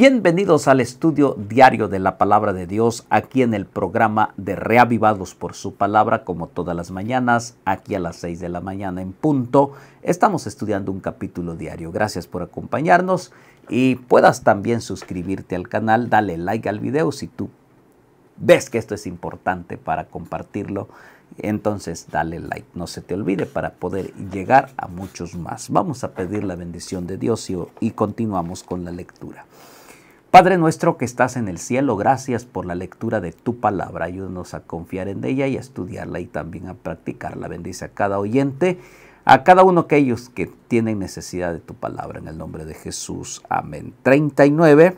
Bienvenidos al estudio diario de la palabra de Dios aquí en el programa de Reavivados por su palabra como todas las mañanas, aquí a las 6 de la mañana en punto. Estamos estudiando un capítulo diario. Gracias por acompañarnos y puedas también suscribirte al canal, dale like al video si tú ves que esto es importante para compartirlo. Entonces dale like, no se te olvide para poder llegar a muchos más. Vamos a pedir la bendición de Dios y, y continuamos con la lectura. Padre nuestro que estás en el cielo, gracias por la lectura de tu palabra. Ayúdanos a confiar en ella y a estudiarla y también a practicarla. Bendice a cada oyente, a cada uno de ellos que tienen necesidad de tu palabra. En el nombre de Jesús. Amén. 39.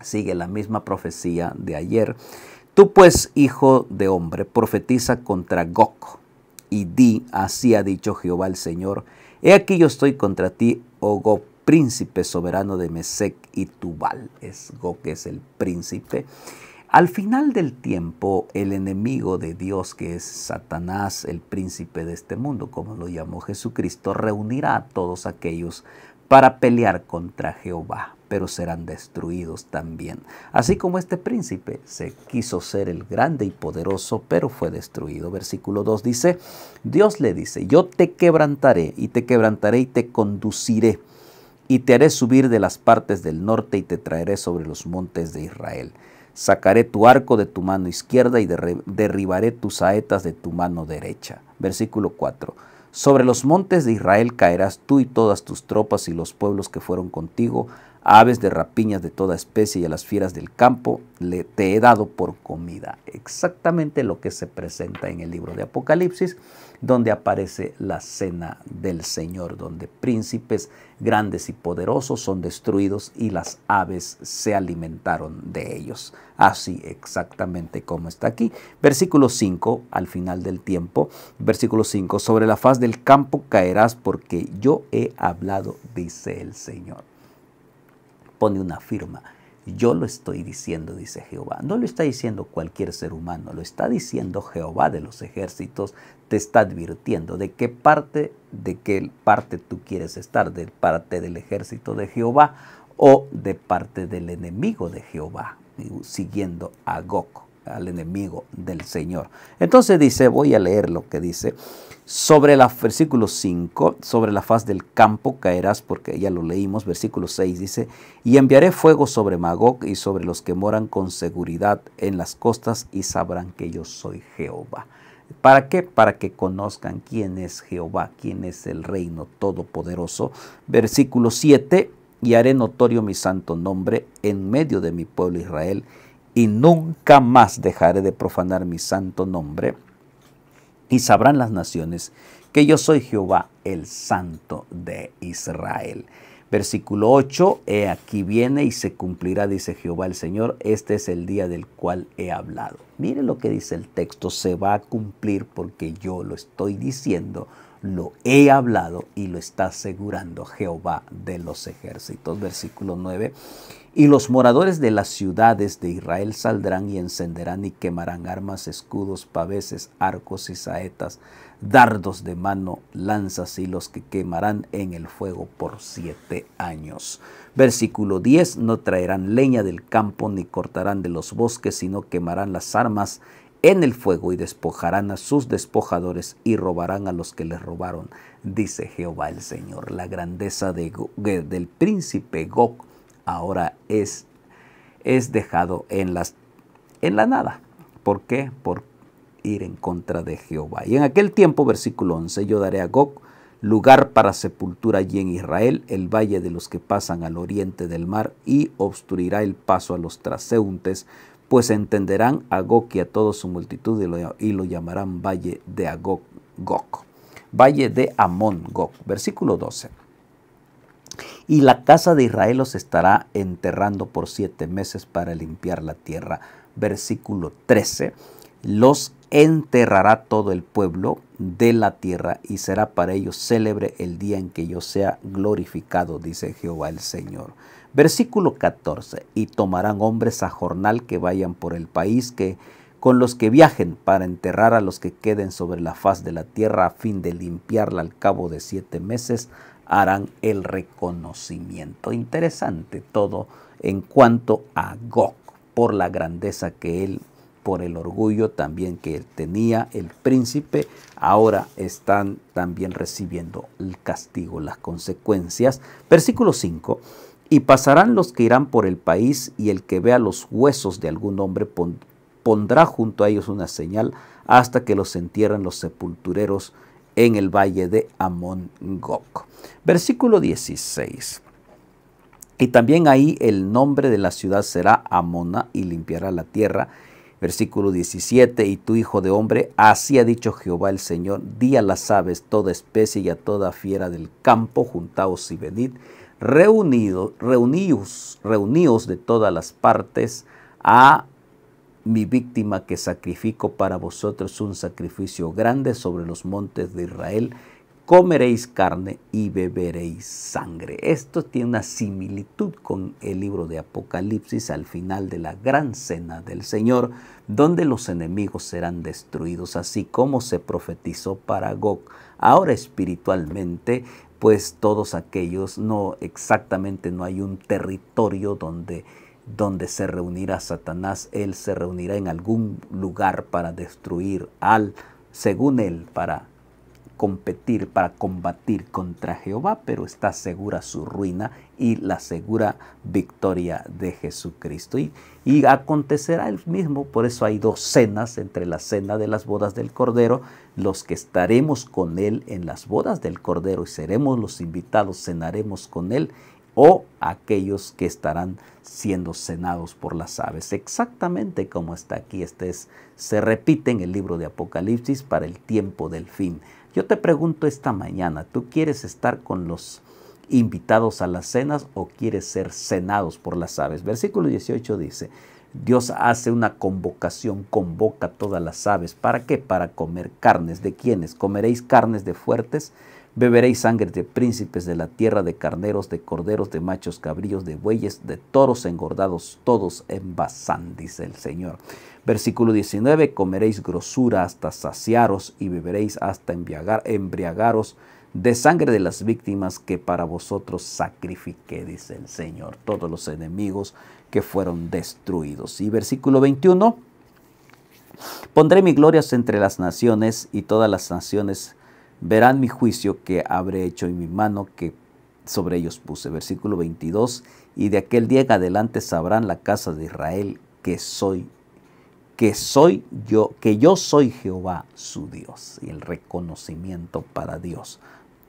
Sigue la misma profecía de ayer. Tú pues, hijo de hombre, profetiza contra Gok y di, así ha dicho Jehová el Señor, he aquí yo estoy contra ti, oh Gok príncipe soberano de Mesec y Tubal, es que es el príncipe. Al final del tiempo, el enemigo de Dios, que es Satanás, el príncipe de este mundo, como lo llamó Jesucristo, reunirá a todos aquellos para pelear contra Jehová, pero serán destruidos también. Así como este príncipe se quiso ser el grande y poderoso, pero fue destruido. Versículo 2 dice, Dios le dice, yo te quebrantaré y te quebrantaré y te conduciré y te haré subir de las partes del norte y te traeré sobre los montes de Israel. Sacaré tu arco de tu mano izquierda y derribaré tus saetas de tu mano derecha. Versículo 4. Sobre los montes de Israel caerás tú y todas tus tropas y los pueblos que fueron contigo, aves de rapiñas de toda especie y a las fieras del campo, le, te he dado por comida. Exactamente lo que se presenta en el libro de Apocalipsis, donde aparece la cena del Señor, donde príncipes grandes y poderosos son destruidos y las aves se alimentaron de ellos. Así exactamente como está aquí. Versículo 5, al final del tiempo, versículo 5, sobre la faz del campo caerás porque yo he hablado, dice el Señor pone una firma. Yo lo estoy diciendo, dice Jehová. No lo está diciendo cualquier ser humano, lo está diciendo Jehová de los ejércitos. Te está advirtiendo de qué parte, de qué parte tú quieres estar, de parte del ejército de Jehová o de parte del enemigo de Jehová, siguiendo a Gok al enemigo del Señor. Entonces dice, voy a leer lo que dice, sobre la, versículo 5, sobre la faz del campo caerás, porque ya lo leímos, versículo 6 dice, y enviaré fuego sobre Magog y sobre los que moran con seguridad en las costas y sabrán que yo soy Jehová. ¿Para qué? Para que conozcan quién es Jehová, quién es el reino todopoderoso. Versículo 7, y haré notorio mi santo nombre en medio de mi pueblo Israel y nunca más dejaré de profanar mi santo nombre. Y sabrán las naciones que yo soy Jehová, el santo de Israel. Versículo 8, he aquí viene y se cumplirá, dice Jehová el Señor, este es el día del cual he hablado. Mire lo que dice el texto, se va a cumplir porque yo lo estoy diciendo, lo he hablado y lo está asegurando Jehová de los ejércitos. Versículo 9, y los moradores de las ciudades de Israel saldrán y encenderán y quemarán armas, escudos, paveses, arcos y saetas, dardos de mano, lanzas y los que quemarán en el fuego por siete años. Versículo 10, no traerán leña del campo ni cortarán de los bosques, sino quemarán las armas en el fuego y despojarán a sus despojadores y robarán a los que les robaron, dice Jehová el Señor. La grandeza de, del príncipe Gog ahora es, es dejado en, las, en la nada. ¿Por qué? Por ir en contra de Jehová. Y en aquel tiempo, versículo 11, yo daré a Gok lugar para sepultura allí en Israel, el valle de los que pasan al oriente del mar, y obstruirá el paso a los traseúntes, pues entenderán a Gog y a toda su multitud y lo, llamarán valle de Gog, valle de Amón Gog. Versículo 12. Y la casa de Israel los estará enterrando por siete meses para limpiar la tierra. Versículo 13. Los enterrará todo el pueblo de la tierra y será para ellos célebre el día en que yo sea glorificado, dice Jehová el Señor. Versículo 14. Y tomarán hombres a jornal que vayan por el país que con los que viajen para enterrar a los que queden sobre la faz de la tierra a fin de limpiarla al cabo de siete meses harán el reconocimiento. Interesante todo en cuanto a Gok, por la grandeza que él, por el orgullo también que él tenía, el príncipe, ahora están también recibiendo el castigo, las consecuencias. Versículo 5. Y pasarán los que irán por el país, y el que vea los huesos de algún hombre pondrá junto a ellos una señal hasta que los entierren los sepultureros en el valle de Amón Gok. Versículo 16. Y también ahí el nombre de la ciudad será Amona y limpiará la tierra. Versículo 17, y tu hijo de hombre, así ha dicho Jehová el Señor, di a las aves toda especie y a toda fiera del campo, juntaos y venid, reunidos, reunidos, reunidos de todas las partes a mi víctima que sacrifico para vosotros un sacrificio grande sobre los montes de Israel, comeréis carne y beberéis sangre. Esto tiene una similitud con el libro de Apocalipsis al final de la gran cena del Señor, donde los enemigos serán destruidos, así como se profetizó para Gog. Ahora espiritualmente, pues todos aquellos, no exactamente no hay un territorio donde donde se reunirá Satanás, él se reunirá en algún lugar para destruir al, según él, para competir, para combatir contra Jehová, pero está segura su ruina y la segura victoria de Jesucristo. Y, y acontecerá el mismo, por eso hay dos cenas entre la cena de las bodas del Cordero, los que estaremos con Él en las bodas del Cordero y seremos los invitados, cenaremos con Él o aquellos que estarán siendo cenados por las aves. Exactamente como está aquí, este se repite en el libro de Apocalipsis para el tiempo del fin. Yo te pregunto esta mañana, ¿tú quieres estar con los invitados a las cenas o quieres ser cenados por las aves? Versículo 18 dice, Dios hace una convocación, convoca a todas las aves. ¿Para qué? Para comer carnes. ¿De quiénes? Comeréis carnes de fuertes, Beberéis sangre de príncipes de la tierra, de carneros, de corderos, de machos cabrillos, de bueyes, de toros engordados, todos en Bazán, dice el Señor. Versículo 19, comeréis grosura hasta saciaros y beberéis hasta embriagaros de sangre de las víctimas que para vosotros sacrifiqué, dice el Señor, todos los enemigos que fueron destruidos. Y versículo 21, pondré mi gloria entre las naciones y todas las naciones verán mi juicio que habré hecho y mi mano que sobre ellos puse. Versículo 22, y de aquel día en adelante sabrán la casa de Israel que soy, que soy yo, que yo soy Jehová su Dios. Y el reconocimiento para Dios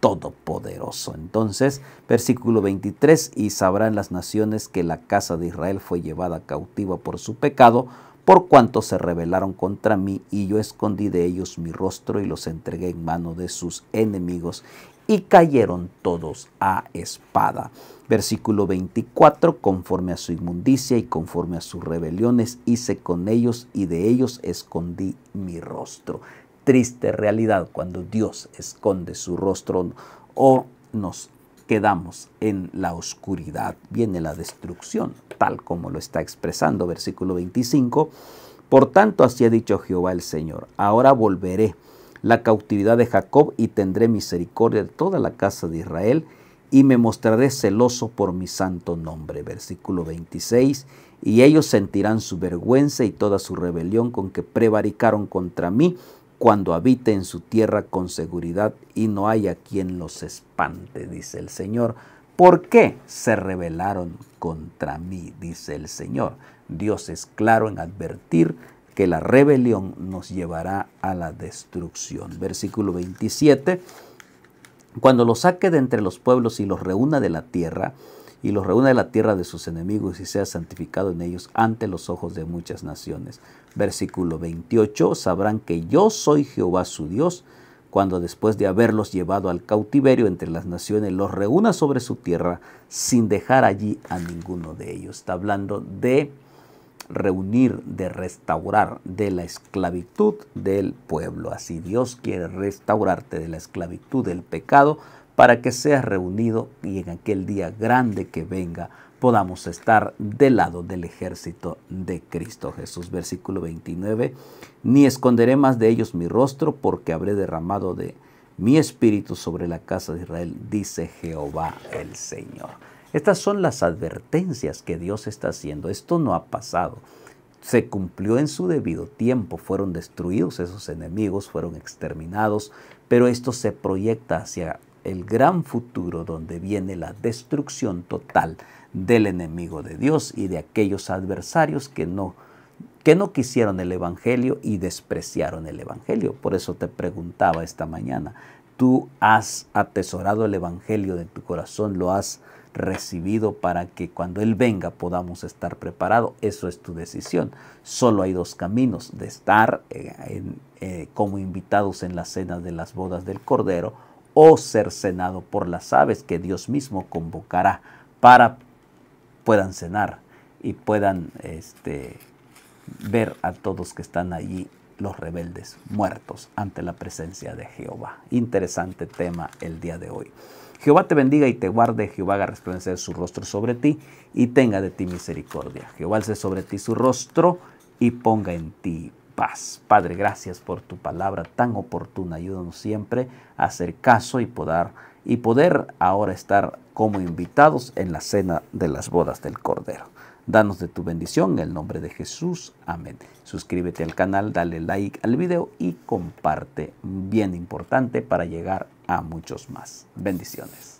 todopoderoso. Entonces, versículo 23, y sabrán las naciones que la casa de Israel fue llevada cautiva por su pecado, por cuanto se rebelaron contra mí, y yo escondí de ellos mi rostro y los entregué en mano de sus enemigos, y cayeron todos a espada. Versículo 24, conforme a su inmundicia y conforme a sus rebeliones, hice con ellos y de ellos escondí mi rostro. Triste realidad cuando Dios esconde su rostro o nos quedamos en la oscuridad, viene la destrucción, tal como lo está expresando versículo 25. Por tanto, así ha dicho Jehová el Señor, ahora volveré la cautividad de Jacob y tendré misericordia de toda la casa de Israel y me mostraré celoso por mi santo nombre. Versículo 26. Y ellos sentirán su vergüenza y toda su rebelión con que prevaricaron contra mí cuando habite en su tierra con seguridad y no haya quien los espante, dice el Señor. ¿Por qué se rebelaron contra mí? dice el Señor. Dios es claro en advertir que la rebelión nos llevará a la destrucción. Versículo 27. Cuando los saque de entre los pueblos y los reúna de la tierra, y los reúna de la tierra de sus enemigos y sea santificado en ellos ante los ojos de muchas naciones. Versículo 28, sabrán que yo soy Jehová su Dios, cuando después de haberlos llevado al cautiverio entre las naciones, los reúna sobre su tierra sin dejar allí a ninguno de ellos. Está hablando de reunir, de restaurar de la esclavitud del pueblo. Así Dios quiere restaurarte de la esclavitud del pecado para que seas reunido y en aquel día grande que venga podamos estar del lado del ejército de Cristo Jesús. Versículo 29, ni esconderé más de ellos mi rostro porque habré derramado de mi espíritu sobre la casa de Israel, dice Jehová el Señor. Estas son las advertencias que Dios está haciendo. Esto no ha pasado. Se cumplió en su debido tiempo. Fueron destruidos esos enemigos, fueron exterminados, pero esto se proyecta hacia el gran futuro donde viene la destrucción total del enemigo de Dios y de aquellos adversarios que no, quisieron el Evangelio y despreciaron el Evangelio. Por eso te preguntaba esta mañana, ¿tú has atesorado el Evangelio de tu corazón? ¿Lo has recibido para que cuando Él venga podamos estar preparados? Eso es tu decisión. Solo hay dos caminos, de estar eh, eh, como invitados en la cena de las bodas del Cordero, o ser cenado por las aves que Dios mismo convocará para puedan cenar y puedan este, ver a todos que están allí los rebeldes muertos ante la presencia de Jehová. Interesante tema el día de hoy. Jehová te bendiga y te guarde, Jehová haga resplandecer su rostro sobre ti y tenga de ti misericordia. Jehová alce sobre ti su rostro y ponga en ti paz. Padre, gracias por tu palabra tan oportuna. Ayúdanos siempre a hacer caso y poder, y poder ahora estar como invitados en la cena de las bodas del Cordero. Danos de tu bendición en el nombre de Jesús. Amén. Suscríbete al canal, dale like al video y comparte. Bien importante para llegar a muchos más. Bendiciones.